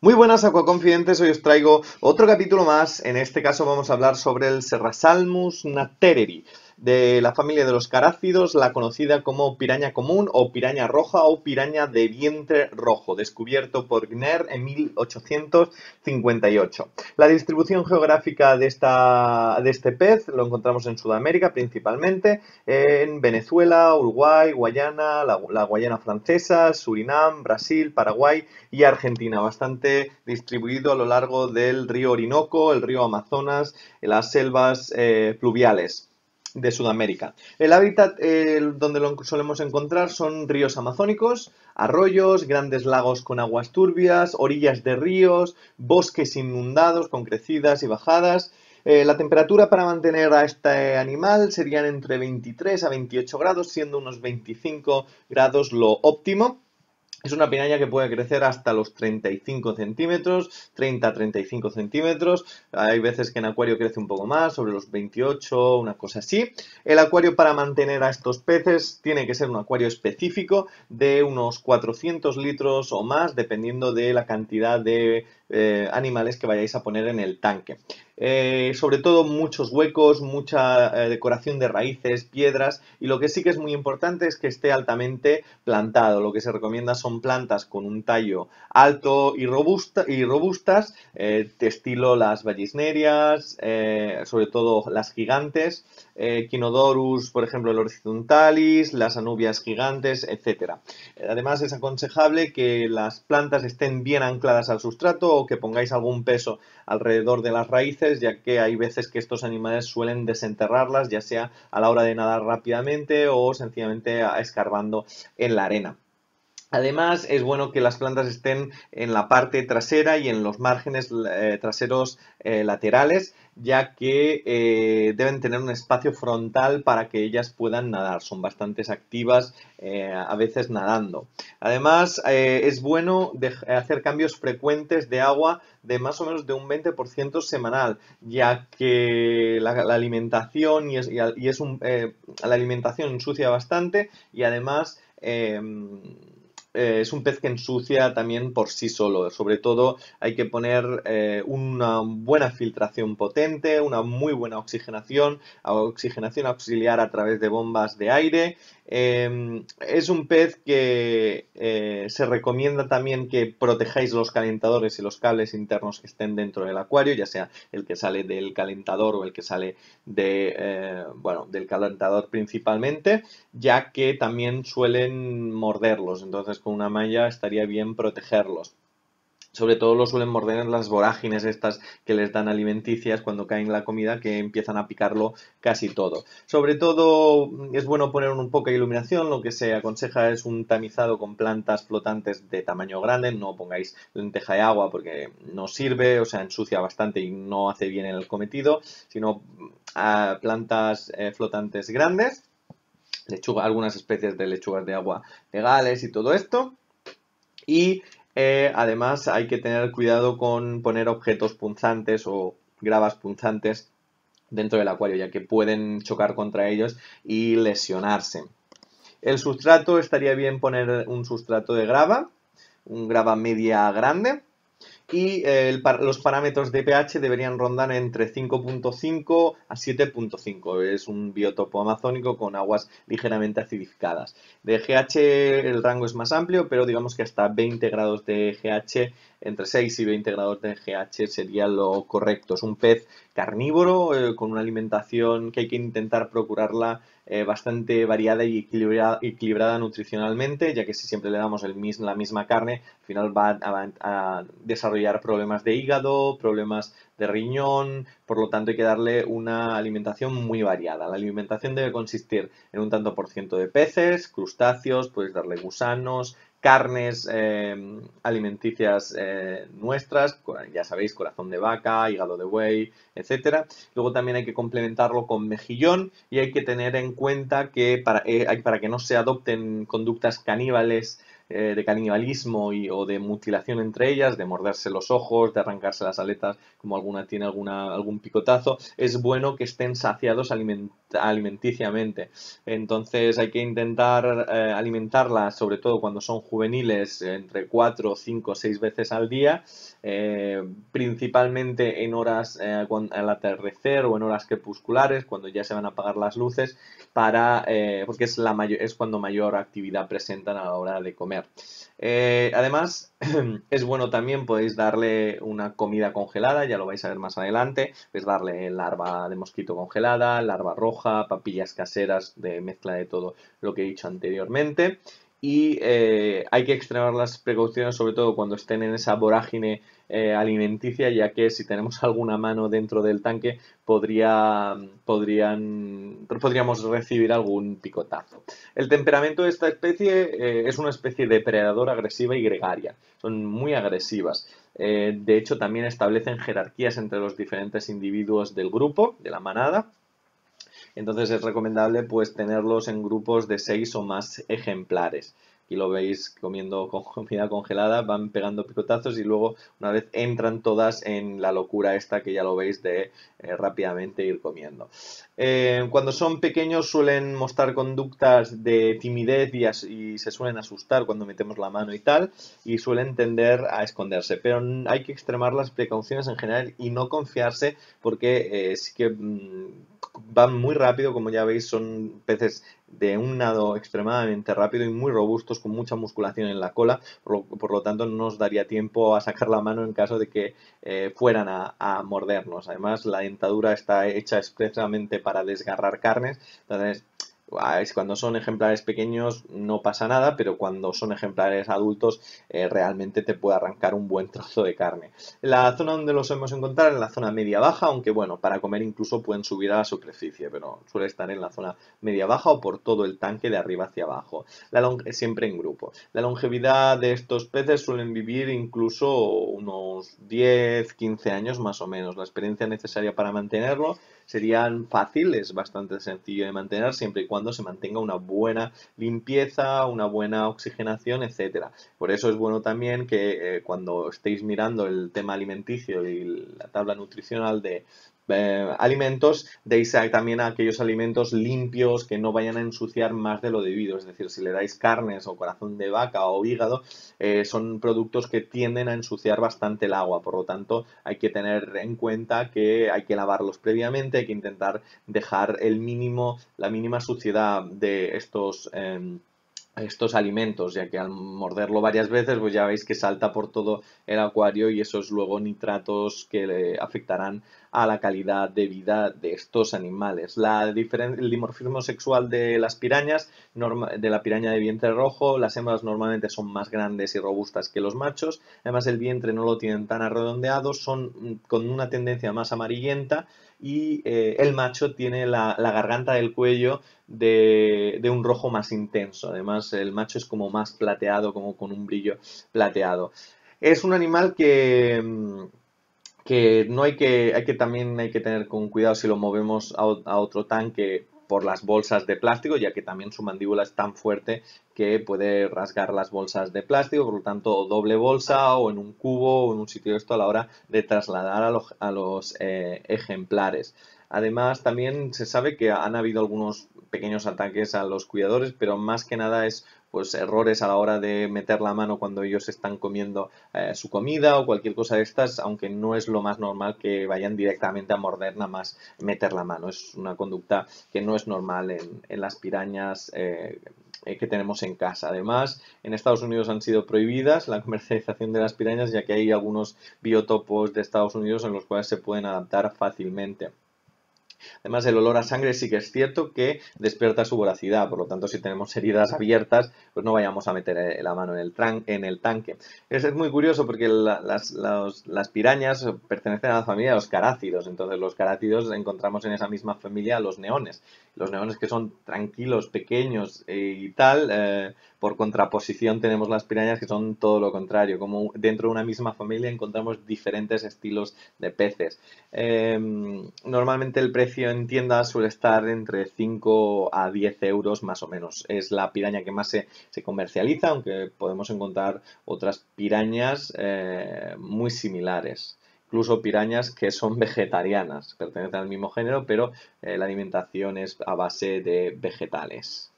Muy buenas acuaconfidentes, hoy os traigo otro capítulo más, en este caso vamos a hablar sobre el Serrasalmus natereri de la familia de los carácidos, la conocida como piraña común o piraña roja o piraña de vientre rojo, descubierto por Gner en 1858. La distribución geográfica de, esta, de este pez lo encontramos en Sudamérica principalmente, en Venezuela, Uruguay, Guayana, la, Guayana francesa, Surinam, Brasil, Paraguay y Argentina, bastante distribuido a lo largo del río Orinoco, el río Amazonas, las selvas eh, fluviales. pluviales de Sudamérica. El hábitat donde lo solemos encontrar son ríos amazónicos, arroyos, grandes lagos con aguas turbias, orillas de ríos, bosques inundados con crecidas y bajadas. Eh, la temperatura para mantener a este animal serían entre 23 a 28 grados, siendo unos 25 grados lo óptimo. Es una piraña que puede crecer hasta los 35 centímetros, 30-35 centímetros. Hay veces que en acuario crece un poco más, sobre los 28, una cosa así. El acuario para mantener a estos peces tiene que ser un acuario específico de unos 400 litros o más, dependiendo de la cantidad de eh, animales que vayáis a poner en el tanque. Eh, sobre todo muchos huecos, mucha eh, decoración de raíces, piedras y lo que sí que es muy importante es que esté altamente plantado. Lo que se recomienda son plantas con un tallo alto y, robusta, y robustas, eh, estilo las vallisnerias, eh, sobre todo las gigantes, Quinodorus, por ejemplo, el horizontalis, las anubias gigantes, etc. Además es aconsejable que las plantas estén bien ancladas al sustrato o que pongáis algún peso alrededor de las raíces ya que hay veces que estos animales suelen desenterrarlas, ya sea a la hora de nadar rápidamente o sencillamente escarbando en la arena. Además, es bueno que las plantas estén en la parte trasera y en los márgenes eh, traseros eh, laterales, ya que eh, deben tener un espacio frontal para que ellas puedan nadar. Son bastante activas, a veces nadando. Además, es bueno hacer cambios frecuentes de agua de más o menos de un 20% semanal, ya que la, alimentación y y la alimentación ensucia bastante y además em, eh, es un pez que ensucia también por sí solo. Sobre todo hay que poner eh, una buena filtración potente, una muy buena oxigenación, oxigenación auxiliar a través de bombas de aire. Em, es un pez que eh, se recomienda también que protejáis los calentadores y los cables internos que estén dentro del acuario, ya sea el que sale del calentador o el que sale de, bueno, del calentador principalmente, ya que también suelen morderlos. Entonces, una malla estaría bien protegerlos. Sobre todo lo suelen morder las vorágines estas que les dan alimenticias cuando caen la comida que empiezan a picarlo casi todo. Sobre todo es bueno poner un poco de iluminación, lo que se aconseja es un tamizado con plantas flotantes de tamaño grande, no pongáis lenteja de agua porque no sirve, o sea, ensucia bastante y no hace bien el cometido, sino a plantas eh, flotantes grandes lechuga, algunas especies de lechugas de agua legales y todo esto. Y eh, además hay que tener cuidado con poner objetos punzantes o gravas punzantes dentro del acuario, ya que pueden chocar contra ellos y lesionarse. El sustrato estaría bien poner un sustrato de grava, un grava media grande, y eh, los parámetros de pH deberían rondar entre 5.5 a 7.5. Es un biotopo amazónico con aguas ligeramente acidificadas. De GH el rango es más amplio, pero digamos que hasta 20 grados de GH entre 6 y 20 grados de GH sería lo correcto. Es un pez carnívoro eh, con una alimentación que hay que intentar procurarla eh, bastante variada y equilibrada, nutricionalmente, ya que si siempre le damos la misma carne, al final va a, desarrollar problemas de hígado, problemas de riñón, por lo tanto hay que darle una alimentación muy variada. La alimentación debe consistir en un tanto por ciento de peces, crustáceos, puedes darle gusanos, carnes em, alimenticias eh, nuestras, ya sabéis, corazón de vaca, hígado de buey, etc. Luego también hay que complementarlo con mejillón y hay que tener en cuenta que para, eh, para que no se adopten conductas caníbales eh, de canibalismo o de mutilación entre ellas, de morderse los ojos, de arrancarse las aletas, como alguna tiene alguna, algún picotazo, es bueno que estén saciados alimenticiamente. Entonces hay que intentar eh, alimentarlas, sobre todo cuando son juveniles, entre 4, 5, 6 veces al día, eh, principalmente en horas al atardecer o en horas crepusculares, cuando ya se van a apagar las luces, para, porque es, la mayor, es cuando mayor actividad presentan a la hora de comer. Eh, además, es bueno también, podéis darle una comida congelada, ya lo vais a ver más adelante, podéis pues darle larva de mosquito congelada, larva roja, papillas caseras de mezcla de todo lo que he dicho anteriormente. Y eh, hay que extremar las precauciones, sobre todo cuando estén en esa vorágine eh, alimenticia, ya que si tenemos alguna mano dentro del tanque podría, podrían podríamos recibir algún picotazo. El temperamento de esta especie eh, es una especie depredadora agresiva y gregaria. Son muy agresivas. Eh, de hecho, también establecen jerarquías entre los diferentes individuos del grupo, de la manada, entonces es recomendable pues tenerlos en grupos de seis o más ejemplares. y lo veis comiendo con comida congelada, van pegando picotazos y luego una vez entran todas en la locura esta que ya lo veis de eh, rápidamente ir comiendo. Eh, cuando son pequeños suelen mostrar conductas de timidez y, se suelen asustar cuando metemos la mano y tal y suelen tender a esconderse. Pero hay que extremar las precauciones en general y no confiarse porque eh, sí que... Mm, van muy rápido, como ya veis, son peces de un nado extremadamente rápido y muy robustos, con mucha musculación en la cola, por lo, tanto no nos daría tiempo a sacar la mano en caso de que eh, fueran a, mordernos. Además, la dentadura está hecha expresamente para desgarrar carnes, entonces Ah, cuando son ejemplares pequeños no pasa nada, pero cuando son ejemplares adultos eh, realmente te puede arrancar un buen trozo de carne. La zona donde los hemos encontrado es la zona media-baja, aunque bueno, para comer incluso pueden subir a la superficie, pero suele estar en la zona media-baja o por todo el tanque de arriba hacia abajo, la eh, siempre en grupo. La longevidad de estos peces suelen vivir incluso unos 10-15 años más o menos. La experiencia necesaria para mantenerlo serían fáciles, bastante sencillo de mantener siempre y cuando se mantenga una buena limpieza, una buena oxigenación, etcétera. Por eso es bueno también que eh, cuando estéis mirando el tema alimenticio y la tabla nutricional de, eh, alimentos, deis también aquellos alimentos limpios que no vayan a ensuciar más de lo debido. Es decir, si le dais carnes o corazón de vaca o hígado, eh, son productos que tienden a ensuciar bastante el agua. Por lo tanto, hay que tener en cuenta que hay que lavarlos previamente, hay que intentar dejar el mínimo, la mínima suciedad de estos. Em, estos alimentos, ya que al morderlo varias veces, pues ya veis que salta por todo el acuario y esos luego nitratos que le afectarán a la calidad de vida de estos animales. La el dimorfismo sexual de las pirañas, de la piraña de vientre rojo, las hembras normalmente son más grandes y robustas que los machos, además el vientre no lo tienen tan arredondeado, son mm, con una tendencia más amarillenta, y eh, el macho tiene la, garganta del cuello de, un rojo más intenso. Además, el macho es como más plateado, como con un brillo plateado. Es un animal que, mm, que no hay que, hay que también hay que tener con cuidado si lo movemos a, a otro tanque por las bolsas de plástico, ya que también su mandíbula es tan fuerte que puede rasgar las bolsas de plástico, por lo tanto, doble bolsa o en un cubo o en un sitio de esto a la hora de trasladar a, los eh, ejemplares. Además, también se sabe que han habido algunos pequeños ataques a los cuidadores, pero más que nada es pues errores a la hora de meter la mano cuando ellos están comiendo eh, su comida o cualquier cosa de estas, aunque no es lo más normal que vayan directamente a morder nada más meter la mano. Es una conducta que no es normal en, las pirañas eh, que tenemos en casa. Además, en Estados Unidos han sido prohibidas la comercialización de las pirañas ya que hay algunos biotopos de Estados Unidos en los cuales se pueden adaptar fácilmente. Además, el olor a sangre sí que es cierto que despierta su voracidad, por lo tanto, si tenemos heridas abiertas, pues no vayamos a meter eh, la mano en el, tanque. Es, es muy curioso porque las, pirañas pertenecen a la familia de los carácidos, entonces los carácidos encontramos en esa misma familia a los neones. Los neones que son tranquilos, pequeños e, y tal, eh, por contraposición tenemos las pirañas que son todo lo contrario, como dentro de una misma familia encontramos diferentes estilos de peces. Em, normalmente el precio precio en tiendas suele estar entre 5 a 10 euros más o menos. Es la piraña que más se, comercializa, aunque podemos encontrar otras pirañas eh, muy similares. Incluso pirañas que son vegetarianas, pertenecen al mismo género, pero eh, la alimentación es a base de vegetales.